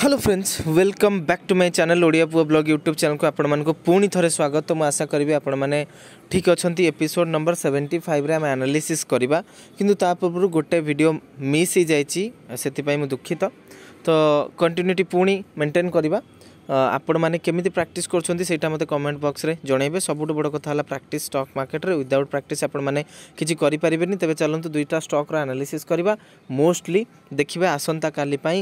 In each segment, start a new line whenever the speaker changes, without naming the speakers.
hello friends welcome back to my channel Odia Pua blog YouTube channel को आपंक पुणी थे स्वागत तो मु आशा करी आपने ठीक अच्छा एपिसोड नंबर सेवेन्टी फाइव आम आनालीसीस् करवा किंतु पूर्व गोटे भिड मिस हो जाए से दुखित तो कंटिन्यूटी पुणी मेन्टेन करवा ଆପଣମାନେ କେମିତି ପ୍ରାକ୍ଟିସ୍ କରୁଛନ୍ତି ସେଇଟା ମୋତେ କମେଣ୍ଟ ବକ୍ସରେ ଜଣାଇବେ ସବୁଠୁ ବଡ଼ କଥା ହେଲା ପ୍ରାକ୍ଟିସ୍ ଷ୍ଟକ୍ ମାର୍କେଟରେ ୱିଦାଉଟ୍ ପ୍ରାକ୍ଟିସ୍ ଆପଣମାନେ କିଛି କରିପାରିବେନି ତେବେ ଚାଲନ୍ତୁ ଦୁଇଟା ଷ୍ଟକ୍ର ଆନାଲିସିସ୍ କରିବା ମୋଷ୍ଟଲି ଦେଖିବା ଆସନ୍ତାକାଲି ପାଇଁ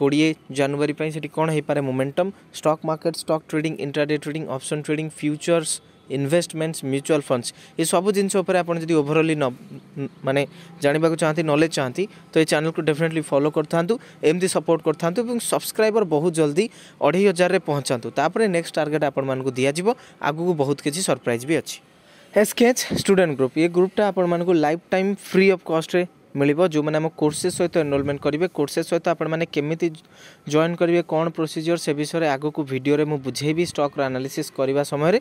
କୋଡ଼ିଏ ଜାନୁଆରୀ ପାଇଁ ସେଠି କ'ଣ ହେଇପାରେ momentum stock market stock trading intraday trading option trading futures investments mutual funds এসবু জিনিস উপরে আপনার যদি ওভরঅলি মানে জাঁয়া চাহিদা নলেজ চাহিদা তো এই চ্যানেলকে ডেফিনেটলি ফলো করে থাকু এমতি সপোর্ট করে থাকু এবং সবসক্রাইবর বহু জলদি অঢ়াই হাজারে পৌঁছাতু তাপরে নেক্সট টার্গেট আপনার দিয়াযিব আগুক বহুত কিছু সরপ্রাইজ বি অছি এসকেচ স্টুডেন্ট গ্রুপ ये ग्रुप टा आपण मानकू lifetime free of cost रे ମିଳିବ ଯେଉଁମାନେ ଆମ କୋର୍ସେସ୍ ସହିତ ଏନରୋଲମେଣ୍ଟ କରିବେ କୋର୍ସେସ୍ ସହିତ ଆପଣମାନେ କେମିତି ଜଏନ୍ କରିବେ କ'ଣ ପ୍ରୋସିଜିଓର ସେ ବିଷୟରେ ଆଗକୁ ଭିଡ଼ିଓରେ ମୁଁ ବୁଝେଇବି ଷ୍ଟକ୍ର ଆନାଲିସିସ୍ କରିବା ସମୟରେ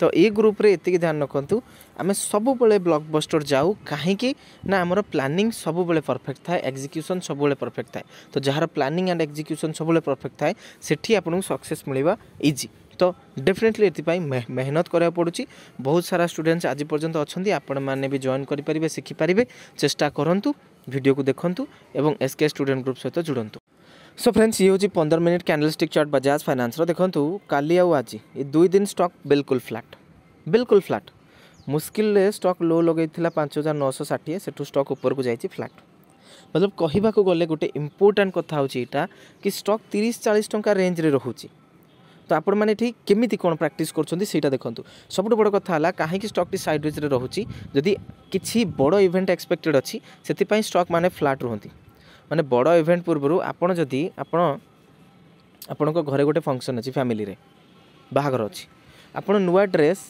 ତ ଏ ଗ୍ରୁପ୍ରେ ଏତିକି ଧ୍ୟାନ ରଖନ୍ତୁ ଆମେ ସବୁବେଳେ ବ୍ଲକ୍ ବଷ୍ଟର ଯାଉ କାହିଁକି ନା ଆମର ପ୍ଲାନିଂ ସବୁବେଳେ ପରଫେକ୍ଟ ଥାଏ ଏକ୍ଜିକ୍ୟୁସନ୍ ସବୁବେଳେ ପରଫେକ୍ଟ ଥାଏ ତ ଯାହାର ପ୍ଲାନିଂ ଆଣ୍ଡ ଏକ୍ଜିକ୍ୟୁସନ୍ ସବୁବେଳେ ପରଫେକ୍ଟ ଥାଏ ସେଠି ଆପଣଙ୍କୁ ସକ୍ସେସ୍ ମିଳିବା ଇଜି ତ ଡେଫିନେଟଲି ଏଥିପାଇଁ ମେହନତ କରିବାକୁ ପଡ଼ୁଛି ବହୁତ ସାରା ଷ୍ଟୁଡ଼େଣ୍ଟସ୍ ଆଜି ପର୍ଯ୍ୟନ୍ତ ଅଛନ୍ତି ଆପଣମାନେ करेंगे शिखिपारे କରିପାରିବେ ଶିଖିପାରିବେ ଚେଷ୍ଟା କରନ୍ତୁ ଭିଡ଼ିଓକୁ ଦେଖନ୍ତୁ ଏବଂ ଏସ୍କେ ଷ୍ଟୁଡ଼େଣ୍ଟ ଗ୍ରୁପ୍ ସହିତ ଜୁଡ଼ନ୍ତୁ सो फ्रेंड्स ये हूँ पंद्रह minute candlestick chart Bajaj finance देखूँ काली आज ये दुई दिन स्टक बिल्कुल फ्लाट बिलकुल फ्लाट मुस्किल स्टक् लो लगे पांच हजार नौश षाठी सेठू स्टक उपर को फ्लाट मतलब कहवाक गले गोटे इंपोर्टां कथा हूँ कि स्टक् तीस चालीस टाँग रेंज रे रोचे তো ଆପଣମାନେ ଏଠି କେମିତି କ'ଣ ପ୍ରାକ୍ଟିସ୍ କରୁଛନ୍ତି ସେଇଟା ଦେଖନ୍ତୁ ସବୁଠୁ ବଡ଼ କଥା ହେଲା କାହିଁକି ଷ୍ଟକ୍ଟି ସାଇଡ଼୍ ରେଜ୍ରେ ରହୁଛି ଯଦି କିଛି ବଡ଼ ଇଭେଣ୍ଟ ଏକ୍ସପେକ୍ଟେଡ଼ ଅଛି ସେଥିପାଇଁ ଷ୍ଟକ୍ ମାନେ ଫ୍ଲାଟ୍ ରୁହନ୍ତି ମାନେ ବଡ଼ ଇଭେଣ୍ଟ ପୂର୍ବରୁ ଆପଣ ଯଦି ଆପଣ ଆପଣଙ୍କ ଘରେ ଗୋଟେ ଫଙ୍କସନ୍ ଅଛି ଫ୍ୟାମିଲିରେ ବାହାଘର ଅଛି ଆପଣ ନୂଆ ଡ୍ରେସ୍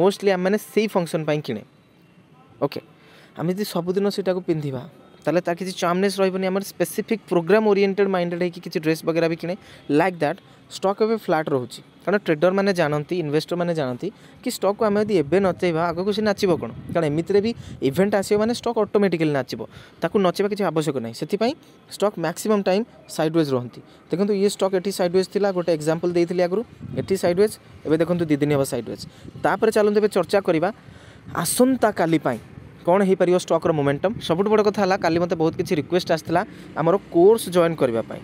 ମୋଷ୍ଟଲି ଆମେମାନେ ସେଇ ଫଙ୍କସନ୍ ପାଇଁ କିଣେ ଓକେ ଆମେ ଯଦି ସବୁଦିନ ସେଇଟାକୁ ପିନ୍ଧିବା ତାହେଲେ ତାର କିଛି ଚାମନେସ୍ ରହିବନି ଆମର ସ୍ପେସିଫିକ୍ ପ୍ରୋଗ୍ରାମ୍ ଓରିଏଣ୍ଟେଡ଼୍ ମାଇଣ୍ଡେଡ଼୍ ହେଇକି କିଛି ଡ୍ରେସ୍ ବଗେରା ବି କିଣେ ଲାଇକ୍ ଦ୍ୟାଟ୍ ଷ୍ଟକ୍ ଏବେ ଫ୍ଲାଟ୍ ରହୁଛି କାରଣ ଟ୍ରେଡର୍ମାନେ ଜାଣନ୍ତି ଇନଭେଷ୍ଟର୍ମାନେ ଜାଣନ୍ତି କି ଷ୍ଟକ୍କୁ ଆମେ ଯଦି ଏବେ ନଚେଇବା ଆଗକୁ ସେ ନାଚିବ କ'ଣ କାରଣ ଏମିତିରେ ବି ଇଭେଣ୍ଟ ଆସିବ ମାନେ ଷ୍ଟକ୍ ଅଟୋମେଟିକାଲି ନାଚିବ ତାକୁ ନଚେଇବା କିଛି ଆବଶ୍ୟକ ନାହିଁ ସେଥିପାଇଁ ଷ୍ଟକ୍ ମ୍ୟାକ୍ସିମମ୍ ଟାଇମ୍ ସାଇଡ଼୍ୱେଜ୍ ରହନ୍ତି ଦେଖନ୍ତୁ ଇଏ ଷ୍ଟକ୍ ଏଠି ସାଇଡ଼୍ୱେଜ୍ ଥିଲା ଗୋଟେ ଏକ୍ଜାମ୍ପଲ୍ ଦେଇଥିଲି ଆଗରୁ ଏଠି ସାଇଡ଼୍ୱେଜ୍ ଏବେ ଦେଖନ୍ତୁ ଦୁଇ ଦିନ ହେବ ସାଇଡ଼୍ୱେଜ୍ ତାପରେ ଚାଲନ୍ତୁ ଏବେ ଚର୍ଚ୍ଚା କରିବା ଆସନ୍ତାକାଲି ପାଇଁ କ'ଣ ହୋଇପାରିବ ଷ୍ଟକ୍ର ମୋମେଣ୍ଟମ୍ ସବୁଠୁ ବଡ଼ କଥା ହେଲା କାଲି ମୋତେ ବହୁତ କିଛି ରିକ୍ୱେଷ୍ଟ ଆସିଥିଲା ଆମର କୋର୍ସ ଜଏନ୍ କରିବା ପାଇଁ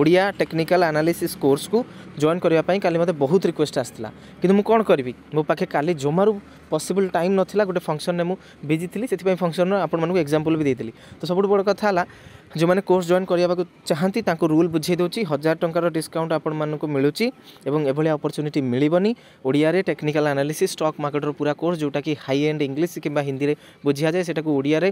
ଓଡ଼ିଆ ଟେକ୍ନିକାଲ ଆନାଲିସିସ୍ କୋର୍ସକୁ জয়েন করা কালি মতো বহুত রিকোয়েস্ট আসলা কিন্তু মু কোণ করবি মো পাখে কালি জমারু পসিবল টাইম নথিলা গোটে ফংশন মু বিজি থিলি সেপাই ফংশন আপন মানুষ এক্সাম্পল বি দেইতিলি তো সবুঠ বড় কথা হলা যে মানে কোর্স জয়েন করাইবাকু চাহান্তি তাঙ্কু রুল বুঝাই দেউছি হাজার টঙ্কার ডিসকাউন্ট আপন মানুষ মিলুচি এবং এভাবে অপরচুনিটি মিলবনি ওড়িয়ারে টেকনিকাল আনালিসিস স্টক মার্কেটর পুরা কোর্স যেটা কি হাই এন্ড ইংলিশ কিংবা হিন্দি বুঝিয়া যায় সেটা ওড়িয়ারে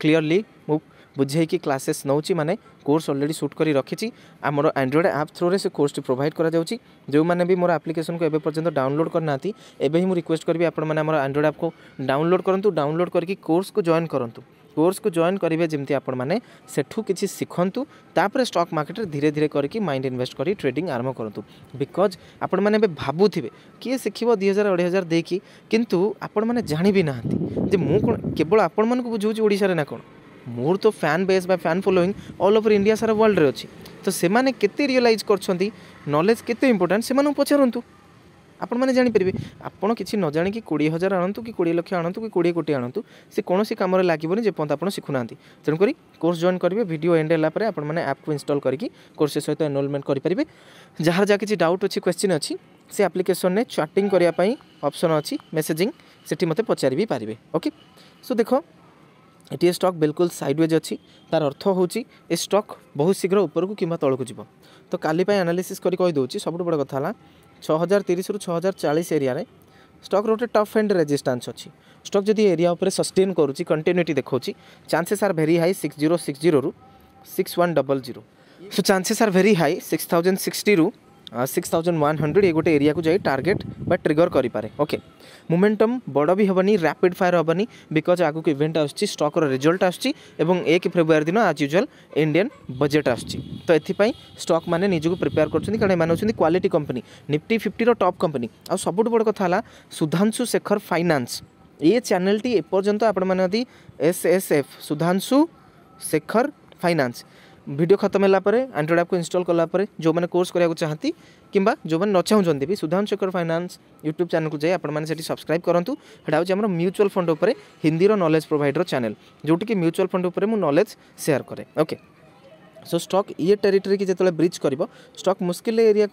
ক্লিয়রলি মু ବୁଝେଇକି କ୍ଲାସେସ୍ ନେଉଛି ମାନେ କୋର୍ସ ଅଲରେଡ଼ି ସୁଟ୍ କରି ରଖିଛି ଆମର ଆଣ୍ଡ୍ରଏଡ଼୍ ଆପ୍ ଥ୍ରୁରେ ସେ କୋର୍ସଟି ପ୍ରୋଭାଇଡ଼ କରାଯାଉଛି ଯେଉଁମାନେ ବି ମୋର ଆପ୍ଲିକେସନକୁ ଏବେ ପର୍ଯ୍ୟନ୍ତ ଡାଉନଲୋଡ଼ କରିନାହାନ୍ତି ଏବେ ହିଁ ମୁଁ ରିକ୍ୱେଷ୍ଟ କରିବି ଆପଣମାନେ ଆମର ଆଣ୍ଡ୍ରଏଡ଼୍ ଆପ୍କୁ ଡାଉନଲୋଡ଼ କରନ୍ତୁ ଡାଉନଲୋଡ଼ କରିକି କୋର୍ସକୁ ଜଏନ୍ କରନ୍ତୁ କୋର୍ସକୁ ଜଏନ୍ କରିବେ ଯେମିତି ଆପଣମାନେ ସେଠୁ କିଛି ଶିଖନ୍ତୁ ତାପରେ ଷ୍ଟକ୍ ମାର୍କେଟରେ ଧୀରେ ଧୀରେ କରିକି ମାଇଣ୍ଡ ଇନଭେଷ୍ଟ କରି ଟ୍ରେଡିଂ ଆରମ୍ଭ କରନ୍ତୁ ବିକଜ୍ ଆପଣମାନେ ଏବେ ଭାବୁଥିବେ କିଏ ଶିଖିବ ଦୁଇ ହଜାର ଅଢ଼େଇ ହଜାର ଦେଇକି କିନ୍ତୁ ଆପଣମାନେ ଜାଣିବି ନାହାନ୍ତି ଯେ ମୁଁ କ'ଣ କେବଳ ଆପଣମାନଙ୍କୁ ବୁଝାଉଛି ଓଡ଼ିଶାରେ ନା କ'ଣ ମୋର ତ ଫ୍ୟାନ୍ ବେସ୍ ବା fan following all over India ସାରା ୱାର୍ଲଡ଼ରେ ଅଛି ତ ସେମାନେ କେତେ ରିଅଲାଇଜ୍ କରୁଛନ୍ତି ନଲେଜ୍ କେତେ ଇମ୍ପୋର୍ଟାଣ୍ଟ ସେମାନଙ୍କୁ ପଚାରନ୍ତୁ ଆପଣମାନେ ଜାଣିପାରିବେ ଆପଣ କିଛି ନ ଜାଣିକି କୋଡ଼ିଏ ହଜାର ଆଣନ୍ତୁ କି କୋଡ଼ିଏ ଲକ୍ଷ ଆଣନ୍ତୁ କି କୋଡ଼ିଏ କୋଟି ଆଣନ୍ତୁ ସେ କୌଣସି କାମରେ ଲାଗିବନି ଯେପର୍ଯ୍ୟନ୍ତ ଆପଣ ଶିଖୁନାହାନ୍ତି ତେଣୁକରି କୋର୍ସ ଜଏନ୍ କରିବେ ଭିଡ଼ିଓ ଏଣ୍ଡ ହେଲା ପରେ ଆପଣମାନେ ଆପ୍କୁ ଇନଷ୍ଟଲ୍ କରିକି କୋର୍ସ ସହିତ ଏନରୋଲମେଣ୍ଟ କରିପାରିବେ ଯାହାର ଯାହା କିଛି ଡାଉଟ୍ ଅଛି କ୍ୱେଶ୍ଚିନ୍ ଅଛି ସେ ଆପ୍ଲିକେସନ୍ରେ ଚାଟିଂ କରିବା ପାଇଁ ଅପସନ୍ ଅଛି ମେସେଜିଂ ସେଠି ମୋତେ ପଚାରି ବି ପାରିବେ ଓକେ ସୋ ଦେଖ ଏଠି ଏ ଷ୍ଟକ୍ ବିଲକୁଲ ସାଇଡ଼୍ୱେଜ୍ ଅଛି ତା'ର ଅର୍ଥ ହେଉଛି ଏ ଷ୍ଟକ୍ ବହୁତ ଶୀଘ୍ର ଉପରକୁ କିମ୍ବା ତଳକୁ ଯିବ ତ କାଲି ପାଇଁ ଆନାଲିସିସ୍ କରି କହିଦେଉଛି ସବୁଠୁ ବଡ଼ କଥା ହେଲା ଛଅ ହଜାର ତିରିଶରୁ ଛଅ ହଜାର ଚାଳିଶ ଏରିଆରେ ଷ୍ଟକ୍ର ଗୋଟେ ଟଫ୍ ଏଣ୍ଡ ରେଜିଷ୍ଟାନ୍ସ ଅଛି ଷ୍ଟକ୍ ଯଦି ଏରିଆ ଉପରେ ସଷ୍ଟେନ୍ କରୁଛି କଣ୍ଟିନ୍ୟୁଟି ଦେଖାଉଛି chances are very high six zero six ଜିରୋରୁ six one double zero so chances are very high six thousand ସିକ୍ସଟିରୁ सिक्स थाउजेंड वन हंड्रेड ये गोटे एरिया को जाई टार्गेट बा ट्रिगर करे ओके मोमेंटम बड़ भी हेनी रैपिड फायर हेनी बिकज आगे इवेंट आसक्र रिजल्ट आक फेब्रुआरी दिन आज यूजुआल इंडियान बजेट आस तो स्टक मैंने निजी प्रिपेयर कर क्वालिटी कंपनी निफ्टी फिफ्टीर टप कंपनी आ सब बड़ कथा सुधांशु शेखर फाइनान्स ये चैनल एपर्तंत आपड़ी S S F Sudhanshu Shekhar finance video খতম ହେଲା ପରେ ଆଣ୍ଡ୍ରଏଡ଼୍ ଆପ୍କୁ ଇନଷ୍ଟଲ୍ କଲା ପରେ ଯେଉଁମାନେ କୋର୍ସ କରିବାକୁ ଚାହାନ୍ତି କିମ୍ବା ଯେଉଁମାନେ ନ ଚାହୁଁଛନ୍ତି ବି ସୁଧାଂଶୁ ଶେଖର ଫାଇନାନ୍ସ ୟୁଟ୍ୟୁବ୍ ଚ୍ୟାନେଲ୍କୁ ଯାଇ ଆପଣମାନେ ସେଠି ସବସ୍କ୍ରାଇବ୍ କରନ୍ତୁ ସେଇଟା ହେଉଛି ଆମର ମ୍ୟୁଚୁଆଲ୍ ଫଣ୍ଡ ଉପରେ ହିନ୍ଦୀର ନଲେଜ୍ ପ୍ରୋଭାଇଡ଼ର ଚ୍ୟାନେଲ୍ ଯେଉଁଠିକି ମ୍ୟୁଚୁଆଲ୍ ଫଣ୍ଡ ଉପରେ ମୁଁ ନଲେଜ୍ ସେୟାର କରେ ଓକେ সো স্টক ইয়ে টেরিটোরিকে যেত ব্রিজ করব স্টক মুশকিল এরিয়া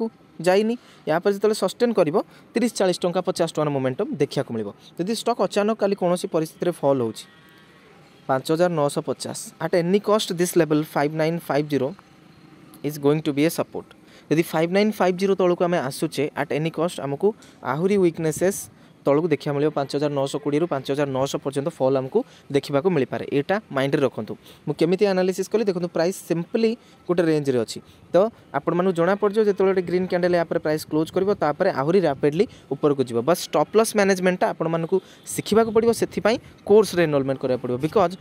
যাইনি ইয়াপরে যেত সস্টেন করব তিরিশ চাশ টঙ্কা পচাশ টাকার মোমেন্টম দেখা মিলব যদি স্টক অচানক কালি কোণী পরিস্থিতি ফল হচ্ছে पाँच हज़ार नौश पचास at any cost this level five nine five zero is going to be a support ଯଦି फाइव नाइन फाइव जीरो तौक आम ଆସୁଛେ ଆଟ୍ ଏନି କଷ୍ଟ ଆମକୁ आहरी ୱିକନେସେସ୍ অলক দেখিয়া মেলি 5920 ৰ 5900 পৰ্যন্ত ফল আমক দেখিবা কো মিলি পারে এটা মাইন্ড ৰখন্ত মু কেমিতি এনালাইসিস কলি দেখন্ত প্রাইস সিম্পলি গুটে ৰেঞ্জ ৰে আছে তো আপোন মানক জনা পৰজো যেতলে গ্ৰীন ক্যান্ডেল এ আপৰ প্রাইস ক্লোজ কৰিবো তাৰ পাৰে আহুৰি rapidly ওপৰକୁ জিবো bus stop loss management আপোন মানক শিকিবা কো পঢ়িবো সেইতি পই কোর্স ৰেনলমেন্ট কৰা পঢ়িবো বিকজ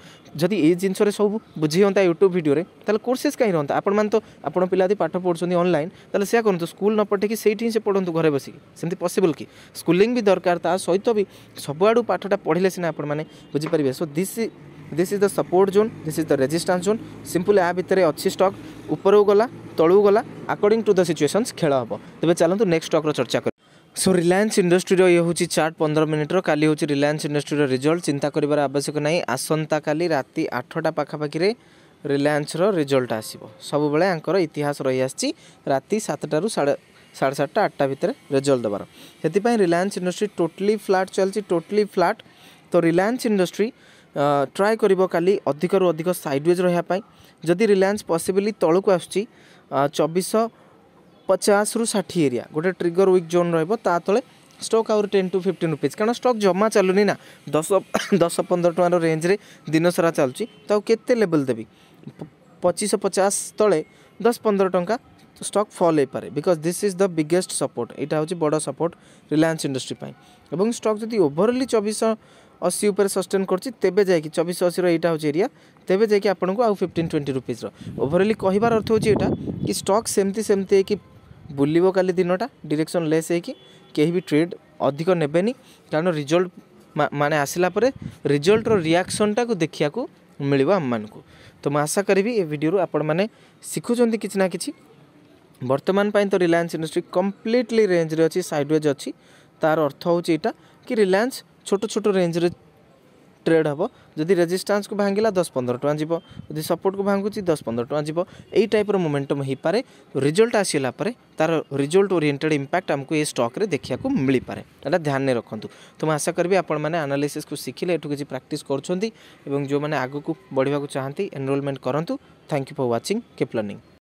যদি এই জিনছৰে সব বুজি হয়নতা ইউটিউব ভিডিঅৰে তলে কোর্সছ কাই ৰহন্ত আপোন মান তো আপোন পিলাতি পাঠ পঢ়ছনি অনলাইন তলে সেইয়া কৰন্ত স্কুল ন পঢ়তে কি সেইতিহে পঢ়ন্ত ঘৰে বসি সেইতি পছিবল কি স্কুলিং বি দরকারতা ସହିତ ବି ସବୁଆଡ଼ୁ ପାଠଟା ପଢ଼ିଲେ ସିନା ଆପଣମାନେ ବୁଝିପାରିବେ so this this is the support zone this is the resistance zone simply ଏହା ଭିତରେ ଅଛି ଷ୍ଟକ୍ ଉପରକୁ ଗଲା ତଳକୁ ଗଲା ଆକର୍ଡ଼ିଂ ଟୁ ଦ ସିଚୁଏସନ୍ସ ଖେଳ ହେବ ତେବେ ଚାଲନ୍ତୁ ନେକ୍ସଟ ଷ୍ଟକ୍ର ଚର୍ଚ୍ଚା କରିବା ସୋ ରିଲାଏନ୍ସ ଇଣ୍ଡଷ୍ଟ୍ରିର ଇଏ ହେଉଛି ଚାର୍ଟ ପନ୍ଦର ମିନିଟ୍ର କାଲି ହେଉଛି ରିଲାଏନ୍ସ ଇଣ୍ଡଷ୍ଟ୍ରିର ରେଜଲ୍ଟ ଚିନ୍ତା କରିବାର ଆବଶ୍ୟକ ନାହିଁ ଆସନ୍ତାକାଲି ରାତି ଆଠଟା ପାଖାପାଖିରେ ରିଲାଏନ୍ସର ରେଜଲ୍ଟ ଆସିବ ସବୁବେଳେ ୟାଙ୍କର ଇତିହାସ ରହିଆସିଛି ରାତି ସାତଟାରୁ ସାଢ଼େ সাড়ে সাতটা আটটা ভিতরে রেজল্ট দেবার সেপাই রিলায়েন্স ইন্ডস্ট্রি টোটলি ফ্ল্যাট চলছে টোটলি ফ্ল্যাট তো রিলায়েন্স ইন্ডস্ট্রি ଟ୍ରାଏ କରିବ କାଲି ଅଧିକରୁ ଅଧିକ ସାଇଡ଼୍ୱେଜ୍ ରହିବା ପାଇଁ ଯଦି ରିଲାଏନ୍ସ ପସିବିଲି ତଳକୁ ଆସୁଛି ଚବିଶଶହ ପଚାଶରୁ ଷାଠିଏ ଏରିଆ ଗୋଟେ ଟ୍ରିଗର ୱିକ୍ ଜୋନ୍ ରହିବ ତା ତଳେ ଷ୍ଟକ୍ ଆହୁରି ଟେନ୍ ଟୁ ଫିଫ୍ଟିନ୍ ରୁପିଜ୍ କାରଣ ଷ୍ଟକ୍ ଜମା ଚାଲୁନି ନା ଦଶ ଦଶ ପନ୍ଦର ଟଙ୍କାର ରେଞ୍ଜରେ ଦିନସାରା ଚାଲୁଛି ତ ଆଉ କେତେ ଲେବଲ୍ ଦେବି ପଚିଶଶହ ପଚାଶ ତଳେ দশ পনেরো টঙ্কা ষ্টক ফল হয়ে because this is the biggest support এটা হচ্ছে বড় সপোর্ট রিলায়েন্স ইন্ডস্ট্রি পাই এবং স্টক যদি ওভরঅলি চবিশ অশী উপরে সস্টেন করছি তেবে যাইকি চবিশ অশীর এইটা হচ্ছে এরিয়া তেবে যাইকি আপনার আউ ফিফটিন টোয়েন্টি রুপিজর ওভরঅলি কহবার অর্থ হচ্ছে এটা কি স্টক সেমতি সেমতি হয়েকি বুলব কালি দিনটা ডিরেকশন লেস হয়েকি কেহি বি ট্রেড অধিক নেবেনি কারণ রিজল্ট মানে আসিলা পরে রিজল্টর রিয়াকশনটাকে দেখা ମିଳିବ ଆମମାନଙ୍କୁ ତ ମୁଁ ଆଶା କରିବି ଏ ଭିଡ଼ିଓରୁ ଆପଣମାନେ ଶିଖୁଛନ୍ତି କିଛି ନା କିଛି ବର୍ତ୍ତମାନ ପାଇଁ ତ ରିଲାଏନ୍ସ ଇଣ୍ଡଷ୍ଟ୍ରି କମ୍ପ୍ଲିଟଲି ରେଞ୍ଜରେ ଅଛି ସାଇଡ଼୍ୱେଜ୍ ଅଛି ତା'ର ଅର୍ଥ ହେଉଛି ଏଇଟା କି ରିଲାଏନ୍ସ ଛୋଟ ଛୋଟ ରେଞ୍ଜରେ ଟ୍ରେଡ଼୍ ହେବ ଯଦି ରେଜିଷ୍ଟାନ୍ସକୁ ଭାଙ୍ଗିଲା ଦଶ ପନ୍ଦର ଟଙ୍କା ଯିବ ଯଦି ସପୋର୍ଟକୁ ଭାଙ୍ଗୁଛି ଦଶ ପନ୍ଦର ଟଙ୍କା ଯିବ ଏଇ ଟାଇପ୍ର ମୋମେଣ୍ଟମ୍ ହୋଇପାରେ ରିଜଲ୍ଟ ଆସିଗଲା ପରେ ତା'ର ରିଜଲ୍ଟ ଓରିଏଣ୍ଟେଡ଼୍ ଇମ୍ପାକ୍ଟ ଆମକୁ ଏ ଷ୍ଟକ୍ରେ ଦେଖିବାକୁ ମିଳିପାରେ ଏଇଟା ଧ୍ୟାନରେ ରଖନ୍ତୁ ତ ମୁଁ ଆଶା କରିବି ଆପଣମାନେ ଆନାଲିସିସ୍କୁ ଶିଖିଲେ ଏଠୁ କିଛି ପ୍ରାକ୍ଟିସ୍ କରୁଛନ୍ତି ଏବଂ ଯେଉଁମାନେ ଆଗକୁ ବଢ଼ିବାକୁ ଚାହାନ୍ତି ଏନରୋଲମେଣ୍ଟ କରନ୍ତୁ thank you for watching keep learning